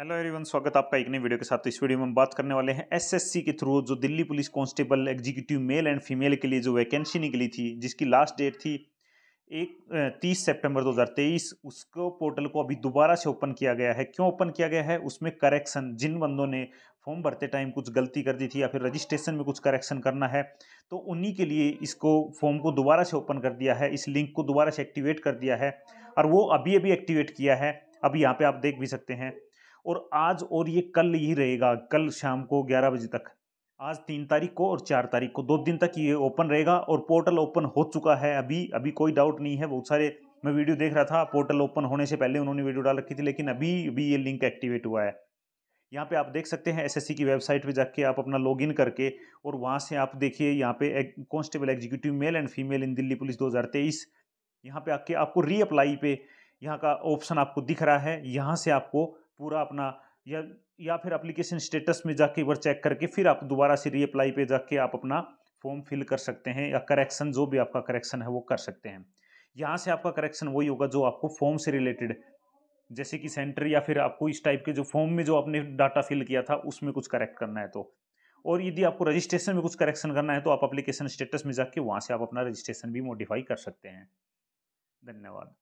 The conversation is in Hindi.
हेलो एवरीवन स्वागत आपका एक नई वीडियो के साथ तो इस वीडियो में हम बात करने वाले हैं एसएससी के थ्रू जो Delhi police constable executive male and female के लिए जो वैकेंसी निकली थी जिसकी लास्ट डेट थी एक तीस सितंबर 2023 उसको पोर्टल को अभी दोबारा से ओपन किया गया है क्यों ओपन किया गया है उसमें करेक्शन जिन बंदों ने फॉर्म भरते टाइम कुछ गलती कर दी थी या फिर रजिस्ट्रेशन में कुछ करेक्शन करना है तो उन्हीं के लिए इसको फॉर्म को दोबारा से ओपन कर दिया है इस लिंक को दोबारा से एक्टिवेट कर दिया है और वो अभी अभी एक्टिवेट किया है अब यहाँ पर आप देख भी सकते हैं और आज और ये कल ही रहेगा कल शाम को ग्यारह बजे तक आज तीन तारीख को और चार तारीख को दो दिन तक ये ओपन रहेगा और पोर्टल ओपन हो चुका है अभी अभी कोई डाउट नहीं है बहुत सारे मैं वीडियो देख रहा था पोर्टल ओपन होने से पहले उन्होंने वीडियो डाल रखी थी लेकिन अभी भी ये लिंक एक्टिवेट हुआ है यहाँ पे आप देख सकते हैं एसएससी की वेबसाइट पे जाके आप अपना लॉगिन करके और वहाँ से आप देखिए यहाँ पे constable executive male and female in Delhi police 2023 यहाँ पर आके आपको रीअप्लाई पे यहाँ का ऑप्शन आपको दिख रहा है यहाँ से आपको पूरा अपना या या फिर एप्लीकेशन स्टेटस में जाके एक बार चेक करके फिर आप दोबारा से रीअप्लाई पे जाके आप अपना फॉर्म फिल कर सकते हैं या करेक्शन जो भी आपका करेक्शन है वो कर सकते हैं यहाँ से आपका करेक्शन वही होगा जो आपको फॉर्म से रिलेटेड जैसे कि सेंटर या फिर आपको इस टाइप के जो फॉर्म में जो आपने डाटा फिल किया था उसमें कुछ करेक्ट करना है तो और यदि आपको रजिस्ट्रेशन में कुछ करेक्शन करना है तो आप अप्लीकेशन स्टेटस में जाके वहाँ से आप अपना रजिस्ट्रेशन भी मॉडिफाई कर सकते हैं धन्यवाद